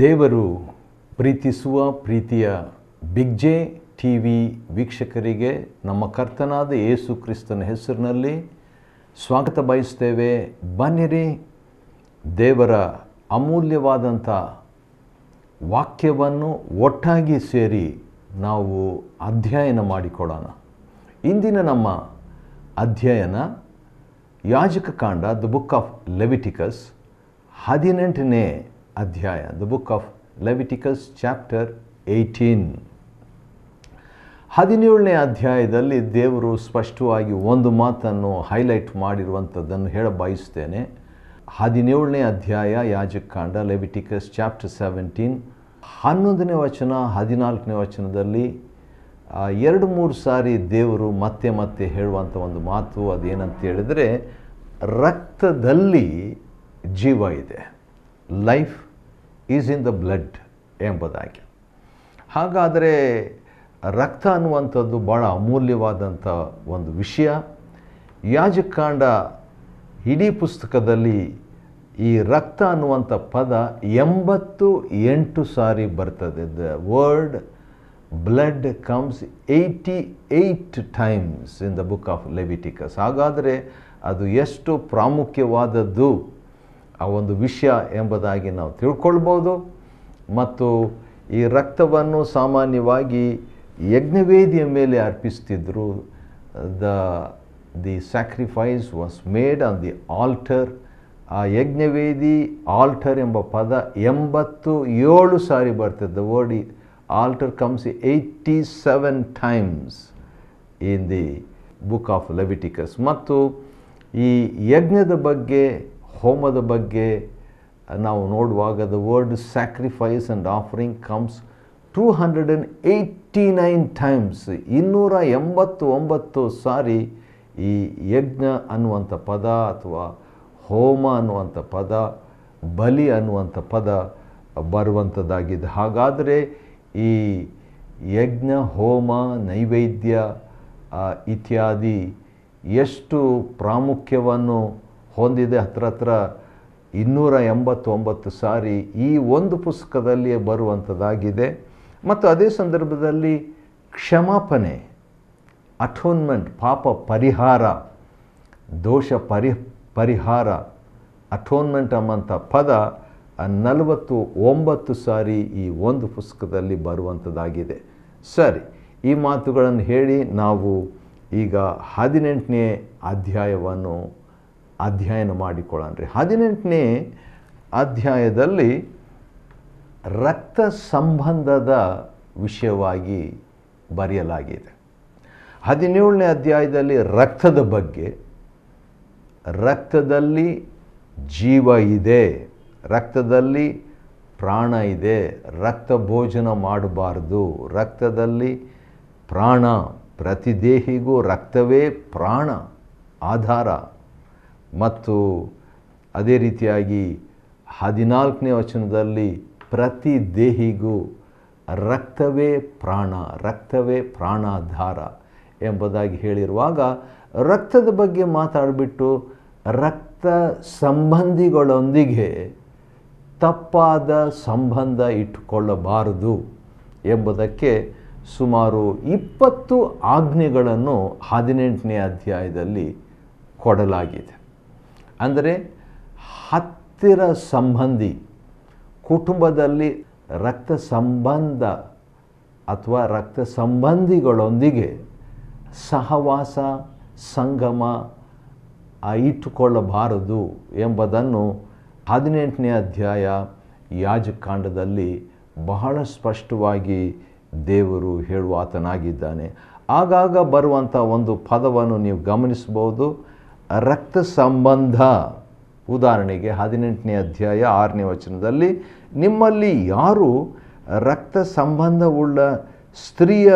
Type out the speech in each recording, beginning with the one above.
ದೇವರು ಪ್ರೀತಿಸುವ ಪ್ರೀತಿಯ ಬಿಗ್ಜೆ ಟಿ ವಿ ವೀಕ್ಷಕರಿಗೆ ನಮ್ಮ ಕರ್ತನಾದ ಯೇಸು ಕ್ರಿಸ್ತನ ಹೆಸರಿನಲ್ಲಿ ಸ್ವಾಗತ ಬಯಸ್ತೇವೆ ಬನ್ನಿರಿ ದೇವರ ಅಮೂಲ್ಯವಾದಂಥ ವಾಕ್ಯವನ್ನು ಒಟ್ಟಾಗಿ ಸೇರಿ ನಾವು ಅಧ್ಯಯನ ಮಾಡಿಕೊಡೋಣ ಇಂದಿನ ನಮ್ಮ ಅಧ್ಯಯನ ಯಾಜಕ ಕಾಂಡ ದ ಬುಕ್ ಆಫ್ ಲೆವಿಟಿಕಸ್ ಹದಿನೆಂಟನೇ ಅಧ್ಯಾಯ the book of Leviticus chapter eighteen ಹದಿನೇಳನೇ ಅಧ್ಯಾಯದಲ್ಲಿ ದೇವರು ಸ್ಪಷ್ಟವಾಗಿ ಒಂದು ಮಾತನ್ನು ಹೈಲೈಟ್ ಮಾಡಿರುವಂಥದ್ದನ್ನು ಹೇಳ ಬಯಸ್ತೇನೆ ಹದಿನೇಳನೇ ಅಧ್ಯಾಯ ಯಾಜಕಾಂಡ ಲೆವಿಟಿಕಸ್ ಚಾಪ್ಟರ್ ಸೆವೆಂಟೀನ್ ಹನ್ನೊಂದನೇ ವಚನ ಹದಿನಾಲ್ಕನೇ ವಚನದಲ್ಲಿ ಎರಡು ಮೂರು ಸಾರಿ ದೇವರು ಮತ್ತೆ ಮತ್ತೆ ಹೇಳುವಂಥ ಒಂದು ಮಾತು ಅದೇನಂತ ಹೇಳಿದರೆ ರಕ್ತದಲ್ಲಿ ಜೀವ ಇದೆ life is in the blood ಎಂಬುದಾಗಿ ಹಾಗಾದರೆ ರಕ್ತ ಅನ್ನುವಂಥದ್ದು ಭಾಳ ಅಮೂಲ್ಯವಾದಂಥ ಒಂದು ವಿಷಯ ಯಾಜಕಾಂಡ ಇಡೀ ಪುಸ್ತಕದಲ್ಲಿ ಈ ರಕ್ತ ಅನ್ನುವಂಥ ಪದ ಎಂಬತ್ತು ಎಂಟು ಸಾರಿ ಬರ್ತದೆ the word blood comes eighty eight times in the book of Leviticus ಹಾಗಾದರೆ ಅದು ಎಷ್ಟು ಪ್ರಾಮುಖ್ಯವಾದದ್ದು ಆ ಒಂದು ವಿಷಯ ಎಂಬುದಾಗಿ ನಾವು ತಿಳ್ಕೊಳ್ಬೋದು ಮತ್ತು ಈ ರಕ್ತವನ್ನು ಸಾಮಾನ್ಯವಾಗಿ ಯಜ್ಞವೇದಿಯ ಮೇಲೆ ಅರ್ಪಿಸ್ತಿದ್ದರು the the sacrifice was made on the altar ಆ ಯಜ್ಞವೇದಿ ಆಲ್ಟರ್ ಎಂಬ ಪದ ಎಂಬತ್ತು ಏಳು ಸಾರಿ ಬರ್ತದೆ word altar comes eighty seven times in the book of Leviticus ಮತ್ತು ಈ ಯಜ್ಞದ ಬಗ್ಗೆ ಹೋಮದ ಬಗ್ಗೆ ನಾವು ನೋಡುವಾಗ the word sacrifice and offering comes two hundred and eighty nine times ಇನ್ನೂರ ಎಂಬತ್ತು ಒಂಬತ್ತು ಸಾರಿ ಈ ಯಜ್ಞ ಅನ್ನುವಂಥ ಪದ ಅಥವಾ ಹೋಮ ಅನ್ನುವಂಥ ಪದ ಬಲಿ ಅನ್ನುವಂಥ ಪದ ಬರುವಂಥದ್ದಾಗಿದೆ ಹಾಗಾದರೆ ಈ ಯಜ್ಞ ಹೋಮ ನೈವೇದ್ಯ ಇತ್ಯಾದಿ ಎಷ್ಟು ಪ್ರಾಮುಖ್ಯವನ್ನು ಹೊಂದಿದೆ ಹತ್ರ ಹತ್ರ ಇನ್ನೂರ ಎಂಬತ್ತೊಂಬತ್ತು ಸಾರಿ ಈ ಒಂದು ಪುಸ್ತಕದಲ್ಲಿ ಬರುವಂಥದ್ದಾಗಿದೆ ಮತ್ತು ಅದೇ ಸಂದರ್ಭದಲ್ಲಿ ಕ್ಷಮಾಪಣೆ ಅಠೋನ್ಮೆಂಟ್ ಪಾಪ ಪರಿಹಾರ ದೋಷ ಪರಿ ಪರಿಹಾರ ಅಠೋನ್ಮೆಂಟ್ ಅಮ್ಮಂಥ ಪದ ನಲವತ್ತು ಒಂಬತ್ತು ಸಾರಿ ಈ ಒಂದು ಪುಸ್ತಕದಲ್ಲಿ ಬರುವಂಥದ್ದಾಗಿದೆ ಸರಿ ಈ ಮಾತುಗಳನ್ನು ಹೇಳಿ ನಾವು ಈಗ ಹದಿನೆಂಟನೇ ಅಧ್ಯಾಯವನ್ನು ಅಧ್ಯಯನ ರೀ ಹದಿನೆಂಟನೇ ಅಧ್ಯಾಯದಲ್ಲಿ ರಕ್ತ ಸಂಬಂಧದ ವಿಷಯವಾಗಿ ಬರೆಯಲಾಗಿದೆ ಹದಿನೇಳನೇ ಅಧ್ಯಾಯದಲ್ಲಿ ರಕ್ತದ ಬಗ್ಗೆ ರಕ್ತದಲ್ಲಿ ಜೀವ ಇದೆ ರಕ್ತದಲ್ಲಿ ಪ್ರಾಣ ಇದೆ ರಕ್ತ ಭೋಜನ ಮಾಡಬಾರ್ದು ರಕ್ತದಲ್ಲಿ ಪ್ರಾಣ ಪ್ರತಿದೇಹಿಗೂ ರಕ್ತವೇ ಪ್ರಾಣ ಆಧಾರ ಮತ್ತು ಅದೇ ರೀತಿಯಾಗಿ ಹದಿನಾಲ್ಕನೇ ವಚನದಲ್ಲಿ ಪ್ರತಿ ದೇಹಿಗೂ ರಕ್ತವೇ ಪ್ರಾಣ ರಕ್ತವೇ ಪ್ರಾಣಾಧಾರ ಎಂಬುದಾಗಿ ಹೇಳಿರುವಾಗ ರಕ್ತದ ಬಗ್ಗೆ ಮಾತಾಡಿಬಿಟ್ಟು ರಕ್ತ ಸಂಬಂಧಿಗಳೊಂದಿಗೆ ತಪ್ಪಾದ ಸಂಬಂಧ ಇಟ್ಟುಕೊಳ್ಳಬಾರದು ಎಂಬುದಕ್ಕೆ ಸುಮಾರು ಇಪ್ಪತ್ತು ಆಜ್ಞೆಗಳನ್ನು ಹದಿನೆಂಟನೇ ಅಧ್ಯಾಯದಲ್ಲಿ ಕೊಡಲಾಗಿದೆ ಅಂದರೆ ಹತ್ತಿರ ಸಂಬಂಧಿ ಕುಟುಂಬದಲ್ಲಿ ರಕ್ತ ಸಂಬಂಧ ಅಥವಾ ರಕ್ತ ಸಂಬಂಧಿಗಳೊಂದಿಗೆ ಸಹವಾಸ ಸಂಗಮ ಇಟ್ಟುಕೊಳ್ಳಬಾರದು ಎಂಬುದನ್ನು ಹದಿನೆಂಟನೇ ಅಧ್ಯಾಯ ಯಾಜಕಾಂಡದಲ್ಲಿ ಬಹಳ ಸ್ಪಷ್ಟವಾಗಿ ದೇವರು ಹೇಳುವ ಆತನಾಗಿದ್ದಾನೆ ಆಗಾಗ ಬರುವಂಥ ಒಂದು ಪದವನ್ನು ನೀವು ಗಮನಿಸಬಹುದು ರಕ್ತ ಸಂಬಂಧ ಉದಾಹರಣೆಗೆ ಹದಿನೆಂಟನೇ ಅಧ್ಯಾಯ ಆರನೇ ವಚನದಲ್ಲಿ ನಿಮ್ಮಲ್ಲಿ ಯಾರು ರಕ್ತ ಸಂಬಂಧವುಳ್ಳ ಸ್ತ್ರೀಯ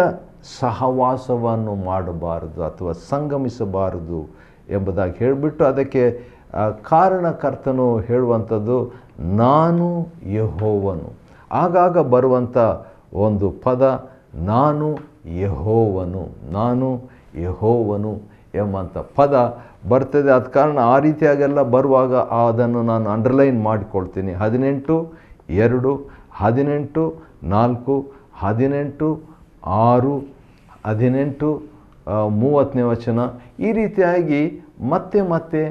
ಸಹವಾಸವನ್ನು ಮಾಡಬಾರದು ಅಥವಾ ಸಂಗಮಿಸಬಾರದು ಎಂಬುದಾಗಿ ಹೇಳಿಬಿಟ್ಟು ಅದಕ್ಕೆ ಕಾರಣಕರ್ತನು ಹೇಳುವಂಥದ್ದು ನಾನು ಯಹೋವನು ಆಗಾಗ ಬರುವಂಥ ಒಂದು ಪದ ನಾನು ಯಹೋವನು ನಾನು ಯಹೋವನು ಎಂಬಂಥ ಪದ ಬರ್ತದೆ ಆದ ಕಾರಣ ಆ ರೀತಿಯಾಗೆಲ್ಲ ಬರುವಾಗ ಅದನ್ನು ನಾನು ಅಂಡರ್ಲೈನ್ ಮಾಡಿಕೊಳ್ತೀನಿ ಹದಿನೆಂಟು ಎರಡು ಹದಿನೆಂಟು ನಾಲ್ಕು ಹದಿನೆಂಟು ಆರು ಹದಿನೆಂಟು ಮೂವತ್ತನೇ ವಚನ ಈ ರೀತಿಯಾಗಿ ಮತ್ತೆ ಮತ್ತೆ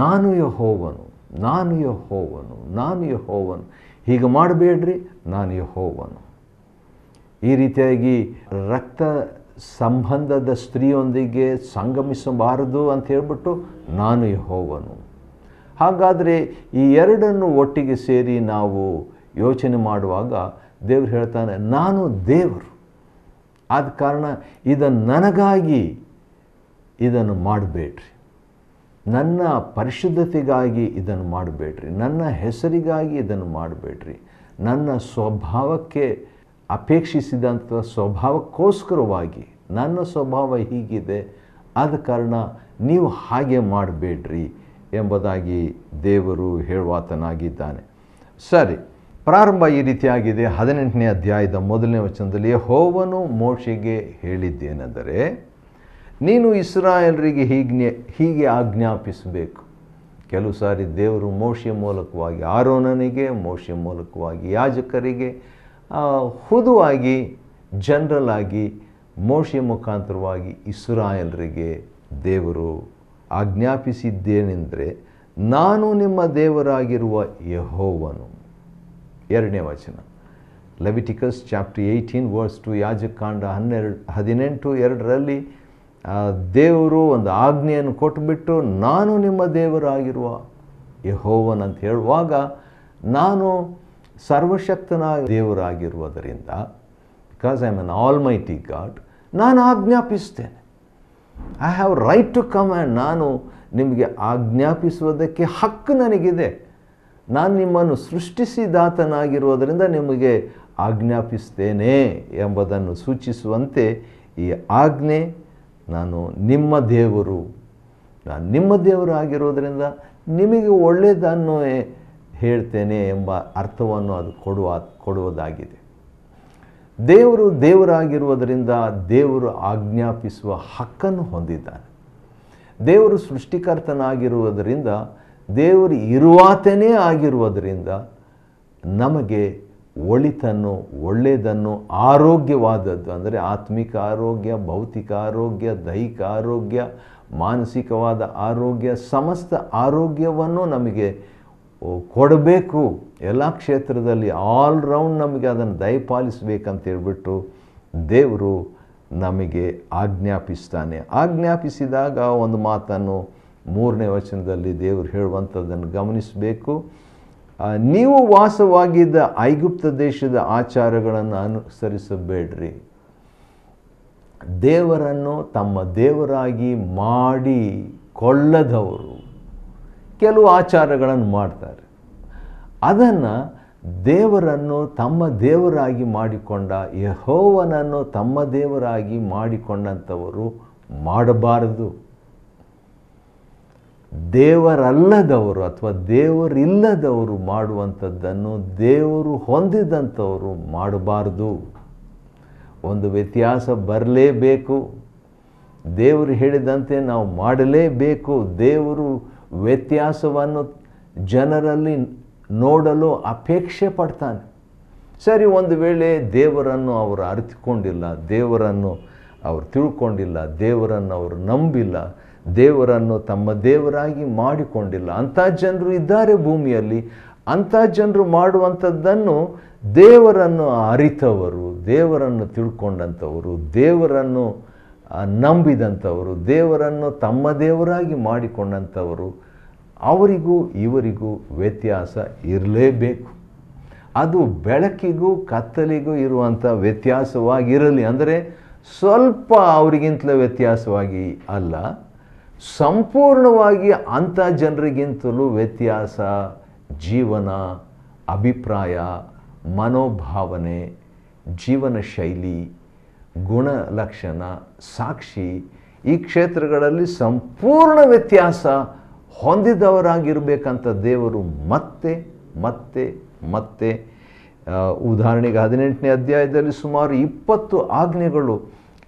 ನಾನು ಹೋವನು ನಾನು ಹೋವನು ನಾನು ಹೋವನು ಹೀಗೆ ಮಾಡಬೇಡ್ರಿ ನಾನು ಹೋವನು ಈ ರೀತಿಯಾಗಿ ರಕ್ತ ಸಂಬಂಧದ ಸ್ತ್ರೀಯೊಂದಿಗೆ ಸಂಗಮಿಸಬಾರದು ಅಂತ ಹೇಳ್ಬಿಟ್ಟು ನಾನು ಹೋಗನು ಹಾಗಾದರೆ ಈ ಎರಡನ್ನು ಒಟ್ಟಿಗೆ ಸೇರಿ ನಾವು ಯೋಚನೆ ಮಾಡುವಾಗ ದೇವರು ಹೇಳ್ತಾನೆ ನಾನು ದೇವರು ಆದ ಕಾರಣ ಇದನ್ನು ನನಗಾಗಿ ಇದನ್ನು ಮಾಡಬೇಡ್ರಿ ನನ್ನ ಪರಿಶುದ್ಧತೆಗಾಗಿ ಇದನ್ನು ಮಾಡಬೇಡ್ರಿ ನನ್ನ ಹೆಸರಿಗಾಗಿ ಇದನ್ನು ಮಾಡಬೇಡ್ರಿ ನನ್ನ ಸ್ವಭಾವಕ್ಕೆ ಅಪೇಕ್ಷಿಸಿದಂಥ ಸ್ವಭಾವಕ್ಕೋಸ್ಕರವಾಗಿ ನನ್ನ ಸ್ವಭಾವ ಹೀಗಿದೆ ಆದ ಕಾರಣ ನೀವು ಹಾಗೆ ಮಾಡಬೇಡ್ರಿ ಎಂಬುದಾಗಿ ದೇವರು ಹೇಳುವಾತನಾಗಿದ್ದಾನೆ ಸರಿ ಪ್ರಾರಂಭ ಈ ರೀತಿಯಾಗಿದೆ ಹದಿನೆಂಟನೇ ಅಧ್ಯಾಯದ ಮೊದಲನೇ ವಚನದಲ್ಲಿ ಹೋವನು ಮೋಶೆಗೆ ಹೇಳಿದ್ದೇನೆಂದರೆ ನೀನು ಇಸ್ರಾಯಲ್ರಿಗೆ ಹೀಗೆ ಹೀಗೆ ಆಜ್ಞಾಪಿಸಬೇಕು ಕೆಲವು ಸಾರಿ ದೇವರು ಮೋಶೆ ಮೂಲಕವಾಗಿ ಆರೋನನಿಗೆ ಮೋಶೆ ಮೂಲಕವಾಗಿ ಯಾಜಕರಿಗೆ ಹುದುವಾಗಿ ಜನರಲ್ ಆಗಿ ಮೋಶೆ ಮುಖಾಂತರವಾಗಿ ಇಸ್ರಾಯಲ್ರಿಗೆ ದೇವರು ಆಜ್ಞಾಪಿಸಿದ್ದೇನೆಂದರೆ ನಾನು ನಿಮ್ಮ ದೇವರಾಗಿರುವ ಯಹೋವನು ಎರಡನೇ ವಚನ Leviticus chapter eighteen verse two ಯಾಜಕಾಂಡ ಹನ್ನೆರಡು ಹದಿನೆಂಟು ಎರಡರಲ್ಲಿ ದೇವರು ಒಂದು ಆಜ್ಞೆಯನ್ನು ಕೊಟ್ಟುಬಿಟ್ಟು ನಾನು ನಿಮ್ಮ ದೇವರಾಗಿರುವ ಯಹೋವನ್ ಅಂತ ಹೇಳುವಾಗ ನಾನು ಸರ್ವಶಕ್ತನ ದೇವರಾಗಿರುವುದರಿಂದ because I am an almighty God ನಾನು ಆಜ್ಞಾಪಿಸ್ತೇನೆ I have right to command ನಾನು ನಿಮಗೆ ಆಜ್ಞಾಪಿಸುವುದಕ್ಕೆ ಹಕ್ಕು ನನಗಿದೆ ನಾನು ನಿಮ್ಮನ್ನು ಸೃಷ್ಟಿಸಿದಾತನಾಗಿರುವುದರಿಂದ ನಿಮಗೆ ಆಜ್ಞಾಪಿಸ್ತೇನೆ ಎಂಬುದನ್ನು ಸೂಚಿಸುವಂತೆ ಈ ಆಜ್ಞೆ ನಾನು ನಿಮ್ಮ ದೇವರು ನಾನು ನಿಮ್ಮ ದೇವರು ಆಗಿರೋದರಿಂದ ನಿಮಗೆ ಒಳ್ಳೆಯದನ್ನು ಹೇಳ್ತೇನೆ ಎಂಬ ಅರ್ಥವನ್ನು ಅದು ಕೊಡುವ ಕೊಡುವುದಾಗಿದೆ ದೇವರು ದೇವರಾಗಿರುವುದರಿಂದ ದೇವರು ಆಜ್ಞಾಪಿಸುವ ಹಕ್ಕನ್ನು ಹೊಂದಿದ್ದಾನೆ ದೇವರು ಸೃಷ್ಟಿಕರ್ತನಾಗಿರುವುದರಿಂದ ದೇವರು ಇರುವಾತನೇ ಆಗಿರುವುದರಿಂದ ನಮಗೆ ಒಳಿತನ್ನು ಒಳ್ಳೆಯದನ್ನು ಆರೋಗ್ಯವಾದದ್ದು ಅಂದರೆ ಆತ್ಮಿಕ ಆರೋಗ್ಯ ಭೌತಿಕ ಆರೋಗ್ಯ ದೈಹಿಕ ಆರೋಗ್ಯ ಮಾನಸಿಕವಾದ ಆರೋಗ್ಯ ಸಮಸ್ತ ಆರೋಗ್ಯವನ್ನು ನಮಗೆ ಕೊಡಬೇಕು ಎಲ್ಲ ಕ್ಷೇತ್ರದಲ್ಲಿ ಆಲ್ರೌಂಡ್ ನಮಗೆ ಅದನ್ನು ದಯಪಾಲಿಸಬೇಕಂತ ಹೇಳ್ಬಿಟ್ಟು ದೇವರು ನಮಗೆ ಆಜ್ಞಾಪಿಸ್ತಾನೆ ಆಜ್ಞಾಪಿಸಿದಾಗ ಒಂದು ಮಾತನ್ನು ಮೂರನೇ ವಚನದಲ್ಲಿ ದೇವರು ಹೇಳುವಂಥದ್ದನ್ನು ಗಮನಿಸಬೇಕು ನೀವು ವಾಸವಾಗಿದ್ದ ಐಗುಪ್ತ ದೇಶದ ಆಚಾರಗಳನ್ನು ಅನುಸರಿಸಬೇಡ್ರಿ ದೇವರನ್ನು ತಮ್ಮ ದೇವರಾಗಿ ಮಾಡಿ ಕೊಳ್ಳದವರು ಕೆಲವು ಆಚಾರಗಳನ್ನು ಮಾಡ್ತಾರೆ ಅದನ್ನು ದೇವರನ್ನು ತಮ್ಮ ದೇವರಾಗಿ ಮಾಡಿಕೊಂಡ ಯಹೋವನನ್ನು ತಮ್ಮ ದೇವರಾಗಿ ಮಾಡಿಕೊಂಡಂಥವರು ಮಾಡಬಾರದು ದೇವರಲ್ಲದವರು ಅಥವಾ ದೇವರಿಲ್ಲದವರು ಮಾಡುವಂಥದ್ದನ್ನು ದೇವರು ಹೊಂದಿದಂಥವರು ಮಾಡಬಾರದು ಒಂದು ವ್ಯತ್ಯಾಸ ಬರಲೇಬೇಕು ದೇವರು ಹೇಳಿದಂತೆ ನಾವು ಮಾಡಲೇಬೇಕು ದೇವರು ವ್ಯತ್ಯಾಸವನ್ನು ಜನರಲ್ಲಿ ನೋಡಲು ಅಪೇಕ್ಷೆ ಪಡ್ತಾನೆ ಸರಿ ಒಂದು ವೇಳೆ ದೇವರನ್ನು ಅವರು ಅರಿತುಕೊಂಡಿಲ್ಲ ದೇವರನ್ನು ಅವರು ತಿಳ್ಕೊಂಡಿಲ್ಲ ದೇವರನ್ನು ಅವರು ನಂಬಿಲ್ಲ ದೇವರನ್ನು ತಮ್ಮ ದೇವರಾಗಿ ಮಾಡಿಕೊಂಡಿಲ್ಲ ಅಂಥ ಜನರು ಇದ್ದಾರೆ ಭೂಮಿಯಲ್ಲಿ ಅಂಥ ಜನರು ಮಾಡುವಂಥದ್ದನ್ನು ದೇವರನ್ನು ಅರಿತವರು ದೇವರನ್ನು ತಿಳ್ಕೊಂಡಂಥವರು ದೇವರನ್ನು ನಂಬಿದಂಥವರು ದೇವರನ್ನು ತಮ್ಮ ದೇವರಾಗಿ ಮಾಡಿಕೊಂಡಂಥವರು ಅವರಿಗೂ ಇವರಿಗೂ ವ್ಯತ್ಯಾಸ ಇರಲೇಬೇಕು ಅದು ಬೆಳಕಿಗೂ ಕತ್ತಲಿಗೂ ಇರುವಂಥ ವ್ಯತ್ಯಾಸವಾಗಿರಲಿ ಅಂದರೆ ಸ್ವಲ್ಪ ಅವರಿಗಿಂತಲೂ ವ್ಯತ್ಯಾಸವಾಗಿ ಅಲ್ಲ ಸಂಪೂರ್ಣವಾಗಿ ಅಂಥ ಜನರಿಗಿಂತಲೂ ವ್ಯತ್ಯಾಸ ಜೀವನ ಅಭಿಪ್ರಾಯ ಮನೋಭಾವನೆ ಜೀವನ ಶೈಲಿ ಗುಣ ಲಕ್ಷಣ ಸಾಕ್ಷಿ ಈ ಕ್ಷೇತ್ರಗಳಲ್ಲಿ ಸಂಪೂರ್ಣ ವ್ಯತ್ಯಾಸ ಹೊಂದಿದವರಾಗಿರಬೇಕಂತ ದೇವರು ಮತ್ತೆ ಮತ್ತೆ ಮತ್ತೆ ಉದಾಹರಣೆಗೆ ಹದಿನೆಂಟನೇ ಅಧ್ಯಾಯದಲ್ಲಿ ಸುಮಾರು ಇಪ್ಪತ್ತು ಆಜ್ಞೆಗಳು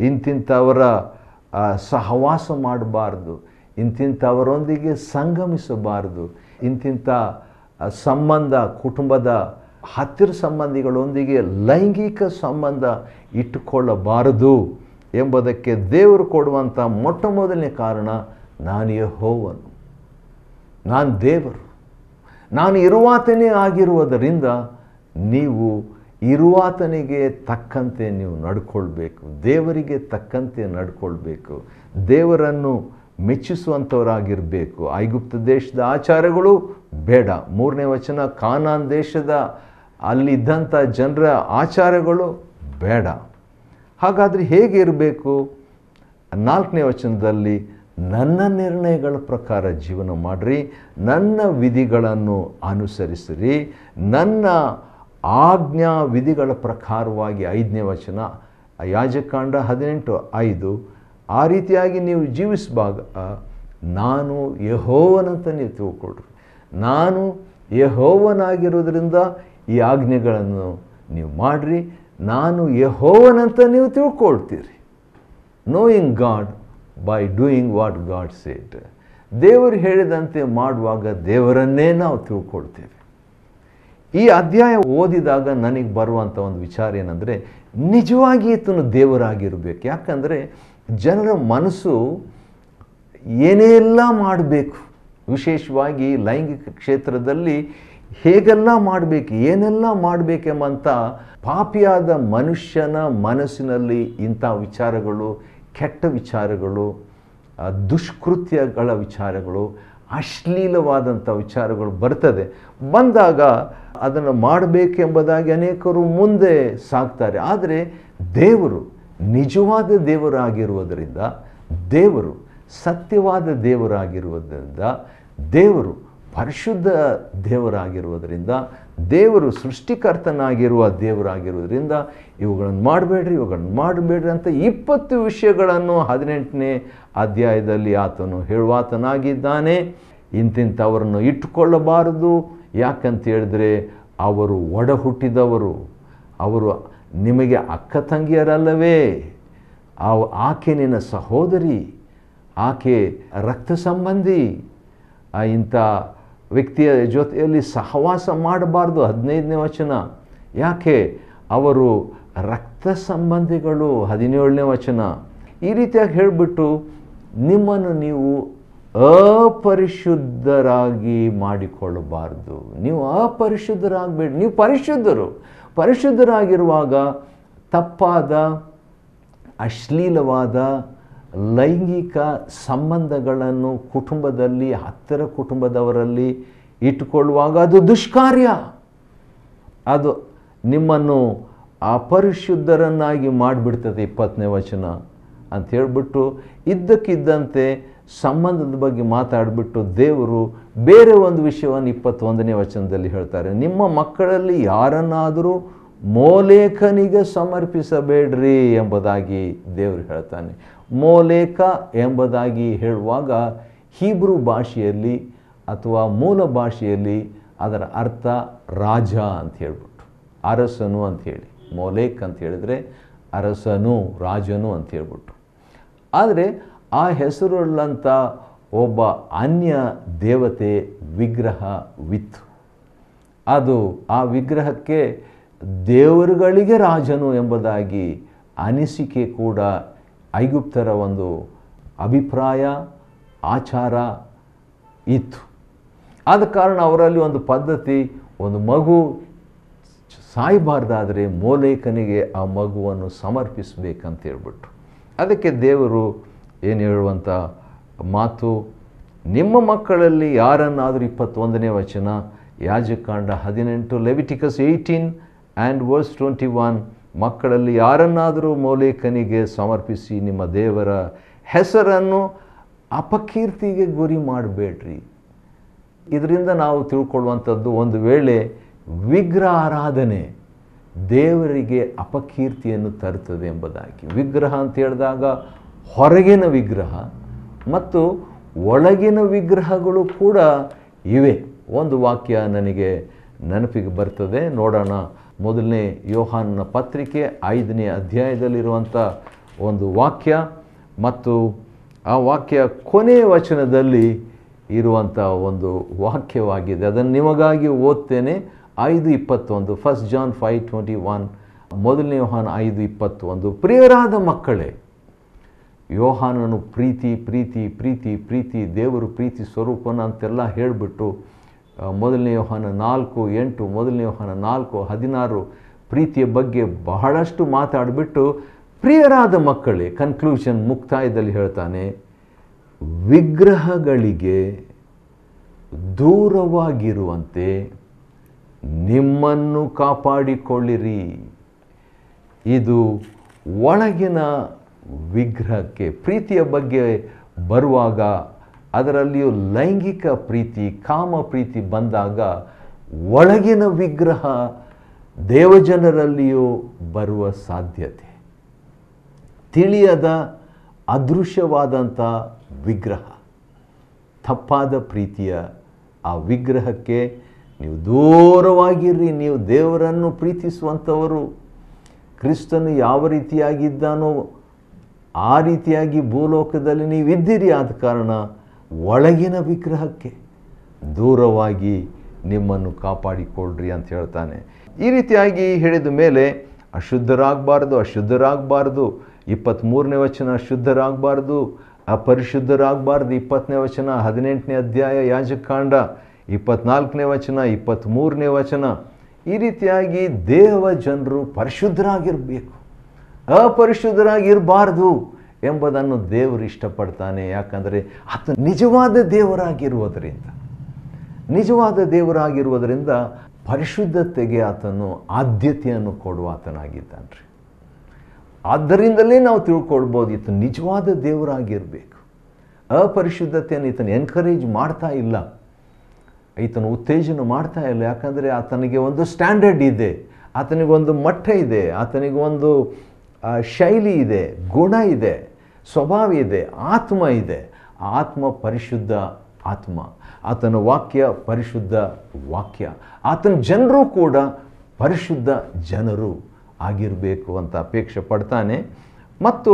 ಇಂತಿಂಥವರ ಸಹವಾಸ ಮಾಡಬಾರ್ದು ಇಂತಿಂಥವರೊಂದಿಗೆ ಸಂಗಮಿಸಬಾರ್ದು ಇಂತಿಂಥ ಸಂಬಂಧ ಕುಟುಂಬದ ಹತ್ತಿರ ಸಂಬಂಧಿಗಳೊಂದಿಗೆ ಲೈಂಗಿಕ ಸಂಬಂಧ ಇಟ್ಟುಕೊಳ್ಳಬಾರದು ಎಂಬುದಕ್ಕೆ ದೇವರು ಕೊಡುವಂಥ ಮೊಟ್ಟ ಮೊದಲನೇ ಕಾರಣ ನಾನು ಹೋವನು ನಾನು ದೇವರು ನಾನು ಇರುವಾತನೇ ಆಗಿರುವುದರಿಂದ ನೀವು ಇರುವಾತನಿಗೆ ತಕ್ಕಂತೆ ನೀವು ನಡ್ಕೊಳ್ಬೇಕು ದೇವರಿಗೆ ತಕ್ಕಂತೆ ನಡ್ಕೊಳ್ಬೇಕು ದೇವರನ್ನು ಮೆಚ್ಚಿಸುವಂಥವರಾಗಿರಬೇಕು ಐಗುಪ್ತ ದೇಶದ ಆಚಾರಗಳು ಬೇಡ ಮೂರನೇ ವಚನ ಕಾನಾನ್ ದೇಶದ ಅಲ್ಲಿದ್ದಂಥ ಜನರ ಆಚಾರಗಳು ಬೇಡ ಹಾಗಾದರೆ ಹೇಗೆ ಇರಬೇಕು ನಾಲ್ಕನೇ ವಚನದಲ್ಲಿ ನನ್ನ ನಿರ್ಣಯಗಳ ಪ್ರಕಾರ ಜೀವನ ಮಾಡಿರಿ ನನ್ನ ವಿಧಿಗಳನ್ನು ಅನುಸರಿಸಿರಿ ನನ್ನ ಆಜ್ಞಾ ವಿಧಿಗಳ ಪ್ರಕಾರವಾಗಿ ಐದನೇ ವಚನ ಯಾಜಕಾಂಡ ಹದಿನೆಂಟು ಐದು ಆ ರೀತಿಯಾಗಿ ನೀವು ಜೀವಿಸಬಾಗ ನಾನು ಯಹೋವನಂತ ನೀವು ತಿಳ್ಕೊಳ್ರಿ ನಾನು ಯಹೋವನಾಗಿರೋದ್ರಿಂದ ಈ ಆಜ್ಞೆಗಳನ್ನು ನೀವು ಮಾಡಿರಿ ನಾನು ಯಹೋವನಂತ ನೀವು ತಿಳ್ಕೊಳ್ತೀರಿ knowing God by doing what God said ದೇವರು ಹೇಳಿದಂತೆ ಮಾಡುವಾಗ ದೇವರನ್ನೇ ನಾವು ತಿಳ್ಕೊಳ್ತೇವೆ ಈ ಅಧ್ಯಾಯ ಓದಿದಾಗ ನನಗೆ ಬರುವಂಥ ಒಂದು ವಿಚಾರ ಏನಂದರೆ ನಿಜವಾಗಿ ಈತನು ದೇವರಾಗಿರಬೇಕು ಯಾಕಂದರೆ ಜನರ ಮನಸ್ಸು ಏನೆಲ್ಲ ಮಾಡಬೇಕು ವಿಶೇಷವಾಗಿ ಲೈಂಗಿಕ ಕ್ಷೇತ್ರದಲ್ಲಿ ಹೇಗೆಲ್ಲ ಮಾಡಬೇಕು ಏನೆಲ್ಲ ಮಾಡಬೇಕೆಂಬಂಥ ಪಾಪಿಯಾದ ಮನುಷ್ಯನ ಮನಸ್ಸಿನಲ್ಲಿ ಇಂಥ ವಿಚಾರಗಳು ಕೆಟ್ಟ ವಿಚಾರಗಳು ದುಷ್ಕೃತ್ಯಗಳ ವಿಚಾರಗಳು ಅಶ್ಲೀಲವಾದಂಥ ವಿಚಾರಗಳು ಬರ್ತದೆ ಬಂದಾಗ ಅದನ್ನು ಮಾಡಬೇಕೆಂಬುದಾಗಿ ಅನೇಕರು ಮುಂದೆ ಸಾಕ್ತಾರೆ ಆದರೆ ದೇವರು ನಿಜವಾದ ದೇವರಾಗಿರುವುದರಿಂದ ದೇವರು ಸತ್ಯವಾದ ದೇವರಾಗಿರುವುದರಿಂದ ದೇವರು ಪರಿಶುದ್ಧ ದೇವರಾಗಿರುವುದರಿಂದ ದೇವರು ಸೃಷ್ಟಿಕರ್ತನಾಗಿರುವ ದೇವರಾಗಿರುವುದರಿಂದ ಇವುಗಳನ್ನು ಮಾಡಬೇಡ್ರಿ ಇವುಗಳನ್ನು ಮಾಡಬೇಡ್ರಿ ಅಂತ ಇಪ್ಪತ್ತು ವಿಷಯಗಳನ್ನು ಹದಿನೆಂಟನೇ ಅಧ್ಯಾಯದಲ್ಲಿ ಆತನು ಹೇಳುವಾತನಾಗಿದ್ದಾನೆ ಇಂತಿಂಥವರನ್ನು ಇಟ್ಟುಕೊಳ್ಳಬಾರದು ಯಾಕಂತ ಹೇಳಿದ್ರೆ ಅವರು ಒಡ ಹುಟ್ಟಿದವರು ಅವರು ನಿಮಗೆ ಅಕ್ಕ ತಂಗಿಯರಲ್ಲವೇ ಆ ಆಕೆ ನಿನ್ನ ಸಹೋದರಿ ಆಕೆ ರಕ್ತ ಸಂಬಂಧಿ ಇಂಥ ವ್ಯಕ್ತಿಯ ಜೊತೆಯಲ್ಲಿ ಸಹವಾಸ ಮಾಡಬಾರ್ದು ಹದಿನೈದನೇ ವಚನ ಯಾಕೆ ಅವರು ರಕ್ತ ಸಂಬಂಧಿಗಳು ಹದಿನೇಳನೇ ವಚನ ಈ ರೀತಿಯಾಗಿ ಹೇಳಿಬಿಟ್ಟು ನಿಮ್ಮನ್ನು ನೀವು ಅಪರಿಶುದ್ಧರಾಗಿ ಮಾಡಿಕೊಳ್ಳಬಾರ್ದು ನೀವು ಅಪರಿಶುದ್ಧರಾಗಬೇಡಿ ನೀವು ಪರಿಶುದ್ಧರು ಪರಿಶುದ್ಧರಾಗಿರುವಾಗ ತಪ್ಪಾದ ಅಶ್ಲೀಲವಾದ ಲೈಂಗಿಕ ಸಂಬಂಧಗಳನ್ನು ಕುಟುಂಬದಲ್ಲಿ ಹತ್ತಿರ ಕುಟುಂಬದವರಲ್ಲಿ ಇಟ್ಟುಕೊಳ್ಳುವಾಗ ಅದು ದುಷ್ಕಾರ್ಯ ಅದು ನಿಮ್ಮನ್ನು ಅಪರಿಶುದ್ಧರನ್ನಾಗಿ ಮಾಡಿಬಿಡ್ತದೆ ಇಪ್ಪತ್ತನೇ ವಚನ ಅಂತ ಹೇಳಿಬಿಟ್ಟು ಇದ್ದಕ್ಕಿದ್ದಂತೆ ಸಂಬಂಧದ ಬಗ್ಗೆ ಮಾತಾಡಿಬಿಟ್ಟು ದೇವರು ಬೇರೆ ಒಂದು ವಿಷಯವನ್ನು ಇಪ್ಪತ್ತೊಂದನೇ ವಚನದಲ್ಲಿ ಹೇಳ್ತಾರೆ ನಿಮ್ಮ ಮಕ್ಕಳಲ್ಲಿ ಯಾರನ್ನಾದರೂ ಮೋಲೇಖನಿಗೆ ಸಮರ್ಪಿಸಬೇಡ್ರಿ ಎಂಬುದಾಗಿ ದೇವರು ಹೇಳ್ತಾನೆ ಮೋಲೇಕ ಎಂಬುದಾಗಿ ಹೇಳುವಾಗ ಹೀಬ್ರೂ ಭಾಷೆಯಲ್ಲಿ ಅಥವಾ ಮೂಲ ಭಾಷೆಯಲ್ಲಿ ಅದರ ಅರ್ಥ ರಾಜ ಅಂತ ಹೇಳ್ಬಿಟ್ಟು ಅರಸನು ಅಂತ ಹೇಳಿ ಮೋಲೇಕ್ ಅಂತ ಹೇಳಿದರೆ ಅರಸನು ರಾಜನು ಅಂತ ಹೇಳ್ಬಿಟ್ಟು ಆದರೆ ಆ ಹೆಸರುಳ್ಳಂಥ ಒಬ್ಬ ಅನ್ಯ ದೇವತೆ ವಿಗ್ರಹವಿತ್ತು ಅದು ಆ ವಿಗ್ರಹಕ್ಕೆ ದೇವರುಗಳಿಗೆ ರಾಜನು ಎಂಬುದಾಗಿ ಅನಿಸಿಕೆ ಕೂಡ ಐಗುಪ್ತರ ಒಂದು ಅಭಿಪ್ರಾಯ ಆಚಾರ ಇತ್ತು ಆದ ಕಾರಣ ಅವರಲ್ಲಿ ಒಂದು ಪದ್ಧತಿ ಒಂದು ಮಗು ಸಾಯಬಾರ್ದಾದರೆ ಮೋಲೇಖನಿಗೆ ಆ ಮಗುವನ್ನು ಸಮರ್ಪಿಸಬೇಕಂತ ಹೇಳ್ಬಿಟ್ರು ಅದಕ್ಕೆ ದೇವರು ಏನು ಹೇಳುವಂಥ ಮಾತು ನಿಮ್ಮ ಮಕ್ಕಳಲ್ಲಿ ಯಾರನ್ನಾದರೂ ಇಪ್ಪತ್ತೊಂದನೇ ವಚನ ಯಾಜಕಾಂಡ ಹದಿನೆಂಟು Leviticus eighteen and verse twenty one ಮಕ್ಕಳಲ್ಲಿ ಯಾರನ್ನಾದರೂ ಮೌಲಿಕನಿಗೆ ಸಮರ್ಪಿಸಿ ನಿಮ್ಮ ದೇವರ ಹೆಸರನ್ನು ಅಪಕೀರ್ತಿಗೆ ಗುರಿ ಮಾಡಬೇಡ್ರಿ ಇದರಿಂದ ನಾವು ತಿಳ್ಕೊಳ್ಳುವಂಥದ್ದು ಒಂದು ವೇಳೆ ವಿಗ್ರಹ ಆರಾಧನೆ ದೇವರಿಗೆ ಅಪಕೀರ್ತಿಯನ್ನು ತರುತ್ತದೆ ಎಂಬುದಾಗಿ ವಿಗ್ರಹ ಅಂತ ಹೇಳಿದಾಗ ಹೊರಗಿನ ವಿಗ್ರಹ ಮತ್ತು ಒಳಗಿನ ವಿಗ್ರಹಗಳು ಕೂಡ ಇವೆ ಒಂದು ವಾಕ್ಯ ನನಗೆ ನೆನಪಿಗೆ ಬರ್ತದೆ ನೋಡೋಣ ಮೊದಲನೇ ಯೋಹಾನನ ಪತ್ರಿಕೆ ಐದನೇ ಅಧ್ಯಾಯದಲ್ಲಿರುವಂಥ ಒಂದು ವಾಕ್ಯ ಮತ್ತು ಆ ವಾಕ್ಯ ಕೊನೆಯ ವಚನದಲ್ಲಿ ಇರುವಂಥ ಒಂದು ವಾಕ್ಯವಾಗಿದೆ ಅದನ್ನು ನಿಮಗಾಗಿ ಓದ್ತೇನೆ ಐದು ಇಪ್ಪತ್ತೊಂದು first John five twenty one ಮೊದಲನೇ ಯೋಹಾನ್ ಐದು ಇಪ್ಪತ್ತೊಂದು ಪ್ರಿಯರಾದ ಮಕ್ಕಳೇ ಯೋಹಾನನು ಪ್ರೀತಿ ಪ್ರೀತಿ ಪ್ರೀತಿ ಪ್ರೀತಿ ದೇವರು ಪ್ರೀತಿ ಸ್ವರೂಪನ ಅಂತೆಲ್ಲ ಹೇಳಿಬಿಟ್ಟು ಮೊದಲನೇ ಯೋಹಾನ ನಾಲ್ಕು ಎಂಟು ಮೊದಲನೇ ಯೋಹಾನ ನಾಲ್ಕು ಹದಿನಾರು ಪ್ರೀತಿಯ ಬಗ್ಗೆ ಬಹಳಷ್ಟು ಮಾತಾಡಿಬಿಟ್ಟು ಪ್ರಿಯರಾದ ಮಕ್ಕಳೇ ಕನ್ಕ್ಲೂಷನ್ ಮುಕ್ತಾಯದಲ್ಲಿ ಹೇಳ್ತಾನೆ ವಿಗ್ರಹಗಳಿಗೆ ದೂರವಾಗಿರುವಂತೆ ನಿಮ್ಮನ್ನು ಕಾಪಾಡಿಕೊಳ್ಳಿರಿ ಇದು ಒಳಗಿನ ವಿಗ್ರಹಕ್ಕೆ ಪ್ರೀತಿಯ ಬಗ್ಗೆ ಬರುವಾಗ ಅದರಲ್ಲಿಯೂ ಲೈಂಗಿಕ ಪ್ರೀತಿ ಕಾಮ ಪ್ರೀತಿ ಬಂದಾಗ ಒಳಗಿನ ವಿಗ್ರಹ ದೇವಜನರಲ್ಲಿಯೂ ಬರುವ ಸಾಧ್ಯತೆ ತಿಳಿಯದ ಅದೃಶ್ಯವಾದಂಥ ವಿಗ್ರಹ ತಪ್ಪಾದ ಪ್ರೀತಿಯ ಆ ವಿಗ್ರಹಕ್ಕೆ ನೀವು ದೂರವಾಗಿರ್ರಿ ನೀವು ದೇವರನ್ನು ಪ್ರೀತಿಸುವಂಥವರು ಕ್ರಿಸ್ತನು ಯಾವ ರೀತಿಯಾಗಿದ್ದಾನೋ ಆ ರೀತಿಯಾಗಿ ಭೂಲೋಕದಲ್ಲಿ ನೀವಿದ್ದೀರಿ ಆದ ಕಾರಣ ಒಳಗಿನ ವಿಗ್ರಹಕ್ಕೆ ದೂರವಾಗಿ ನಿಮ್ಮನ್ನು ಕಾಪಾಡಿಕೊಳ್ಳ್ರಿ ಅಂತ ಹೇಳ್ತಾನೆ ಈ ರೀತಿಯಾಗಿ ಹೇಳಿದ ಮೇಲೆ ಅಶುದ್ಧರಾಗಬಾರ್ದು ಅಶುದ್ಧರಾಗಬಾರ್ದು ಇಪ್ಪತ್ತ್ಮೂರನೇ ವಚನ ಅಶುದ್ಧರಾಗಬಾರ್ದು ಅಪರಿಶುದ್ಧರಾಗಬಾರ್ದು ಇಪ್ಪತ್ತನೇ ವಚನ ಹದಿನೆಂಟನೇ ಅಧ್ಯಾಯ ಯಾಜಕಾಂಡ ಇಪ್ಪತ್ನಾಲ್ಕನೇ ವಚನ ಇಪ್ಪತ್ತ್ಮೂರನೇ ವಚನ ಈ ರೀತಿಯಾಗಿ ದೇವ ಜನರು ಪರಿಶುದ್ಧರಾಗಿರಬೇಕು ಅಪರಿಶುದ್ಧರಾಗಿರಬಾರ್ದು ಎಂಬುದನ್ನು ದೇವರು ಇಷ್ಟಪಡ್ತಾನೆ ಯಾಕಂದರೆ ಆತ ನಿಜವಾದ ದೇವರಾಗಿರುವುದರಿಂದ ನಿಜವಾದ ದೇವರಾಗಿರುವುದರಿಂದ ಪರಿಶುದ್ಧತೆಗೆ ಆತನು ಆದ್ಯತೆಯನ್ನು ಕೊಡುವ ಆತನಾಗಿದ್ದಾನೆ ಆದ್ದರಿಂದಲೇ ನಾವು ತಿಳ್ಕೊಳ್ಬೋದು ಈತ ನಿಜವಾದ ದೇವರಾಗಿರಬೇಕು ಅಪರಿಶುದ್ಧತೆಯನ್ನು ಈತನ ಎನ್ಕರೇಜ್ ಮಾಡ್ತಾ ಇಲ್ಲ ಈತನು ಉತ್ತೇಜನ ಮಾಡ್ತಾ ಇಲ್ಲ ಯಾಕಂದರೆ ಆತನಿಗೆ ಒಂದು ಸ್ಟ್ಯಾಂಡರ್ಡ್ ಇದೆ ಆತನಿಗೊಂದು ಮಟ್ಟ ಇದೆ ಆತನಿಗೊಂದು ಶೈಲಿ ಇದೆ ಗುಣ ಇದೆ ಸ್ವಭಾವ ಇದೆ ಆತ್ಮ ಇದೆ ಆತ್ಮ ಪರಿಶುದ್ಧ ಆತ್ಮ ಆತನ ವಾಕ್ಯ ಪರಿಶುದ್ಧ ವಾಕ್ಯ ಆತನ ಜನರು ಕೂಡ ಪರಿಶುದ್ಧ ಜನರು ಆಗಿರಬೇಕು ಅಂತ ಅಪೇಕ್ಷೆ ಪಡ್ತಾನೆ ಮತ್ತು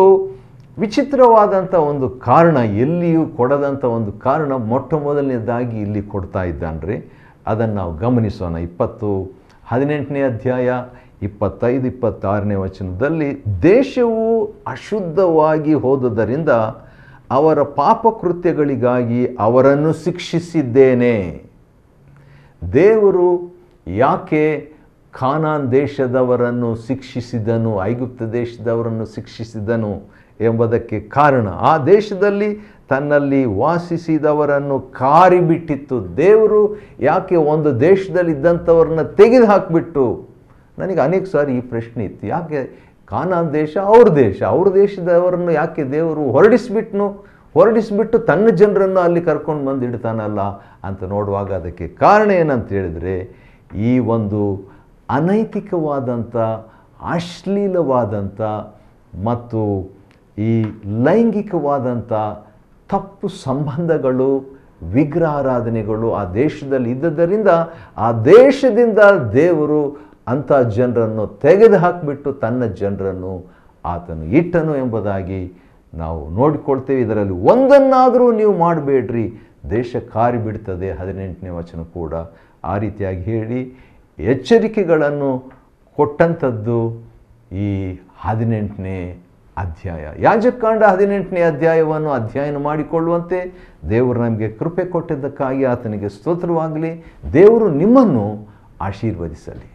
ವಿಚಿತ್ರವಾದಂಥ ಒಂದು ಕಾರಣ ಎಲ್ಲಿಯೂ ಕೊಡದಂಥ ಒಂದು ಕಾರಣ ಮೊಟ್ಟ ಮೊದಲನೇದಾಗಿ ಇಲ್ಲಿ ಕೊಡ್ತಾ ಇದ್ದಾನೆ ರೀ ಅದನ್ನು ನಾವು ಗಮನಿಸೋಣ ಇಪ್ಪತ್ತು ಹದಿನೆಂಟನೇ ಅಧ್ಯಾಯ ಇಪ್ಪತ್ತೈದು ಇಪ್ಪತ್ತಾರನೇ ವಚನದಲ್ಲಿ ದೇಶವು ಅಶುದ್ಧವಾಗಿ ಹೋದುದರಿಂದ ಅವರ ಪಾಪಕೃತ್ಯಗಳಿಗಾಗಿ ಅವರನ್ನು ಶಿಕ್ಷಿಸಿದ್ದೇನೆ ದೇವರು ಯಾಕೆ ಖಾನಾನ್ ದೇಶದವರನ್ನು ಶಿಕ್ಷಿಸಿದನು ಐಗುಪ್ತ ದೇಶದವರನ್ನು ಶಿಕ್ಷಿಸಿದನು ಎಂಬುದಕ್ಕೆ ಕಾರಣ ಆ ದೇಶದಲ್ಲಿ ತನ್ನಲ್ಲಿ ವಾಸಿಸಿದವರನ್ನು ಕಾರಿಬಿಟ್ಟಿತ್ತು ದೇವರು ಯಾಕೆ ಒಂದು ದೇಶದಲ್ಲಿ ಇದ್ದಂಥವ್ರನ್ನ ತೆಗೆದು ಹಾಕಿಬಿಟ್ಟು ನನಗೆ ಅನೇಕ ಸಾರಿ ಈ ಪ್ರಶ್ನೆ ಇತ್ತು ಯಾಕೆ ಕಾನಾನ್ ದೇಶ ಅವ್ರ ದೇಶ ಅವ್ರ ದೇಶದವರನ್ನು ಯಾಕೆ ದೇವರು ಹೊರಡಿಸ್ಬಿಟ್ನು ಹೊರಡಿಸ್ಬಿಟ್ಟು ತನ್ನ ಜನರನ್ನು ಅಲ್ಲಿ ಕರ್ಕೊಂಡು ಬಂದು ಇಡ್ತಾನಲ್ಲ ಅಂತ ನೋಡುವಾಗ ಅದಕ್ಕೆ ಕಾರಣ ಏನಂತ ಹೇಳಿದರೆ ಈ ಒಂದು ಅನೈತಿಕವಾದಂಥ ಅಶ್ಲೀಲವಾದಂಥ ಮತ್ತು ಈ ಲೈಂಗಿಕವಾದಂಥ ತಪ್ಪು ಸಂಬಂಧಗಳು ವಿಗ್ರಹಾರಾಧನೆಗಳು ಆ ದೇಶದಲ್ಲಿ ಇದ್ದದರಿಂದ ಆ ದೇಶದಿಂದ ದೇವರು ಅಂಥ ಜನರನ್ನು ತೆಗೆದು ಹಾಕಿಬಿಟ್ಟು ತನ್ನ ಜನರನ್ನು ಆತನು ಇಟ್ಟನು ಎಂಬುದಾಗಿ ನಾವು ನೋಡಿಕೊಳ್ತೇವೆ ಇದರಲ್ಲಿ ಒಂದನ್ನಾದರೂ ನೀವು ಮಾಡಬೇಡ್ರಿ ದೇಶ ಕಾರಿ ಬಿಡ್ತದೆ ಹದಿನೆಂಟನೇ ವಚನ ಕೂಡ ಆ ರೀತಿಯಾಗಿ ಹೇಳಿ ಎಚ್ಚರಿಕೆಗಳನ್ನು ಕೊಟ್ಟಂಥದ್ದು ಈ ಹದಿನೆಂಟನೇ ಅಧ್ಯಾಯ ಯಾಜಕಾಂಡ ಹದಿನೆಂಟನೇ ಅಧ್ಯಾಯವನ್ನು ಅಧ್ಯಯನ ಮಾಡಿಕೊಳ್ಳುವಂತೆ ದೇವರು ನಮಗೆ ಕೃಪೆ ಕೊಟ್ಟಿದ್ದಕ್ಕಾಗಿ ಆತನಿಗೆ ಸ್ತೋತ್ರವಾಗಲಿ ದೇವರು ನಿಮ್ಮನ್ನು ಆಶೀರ್ವದಿಸಲಿ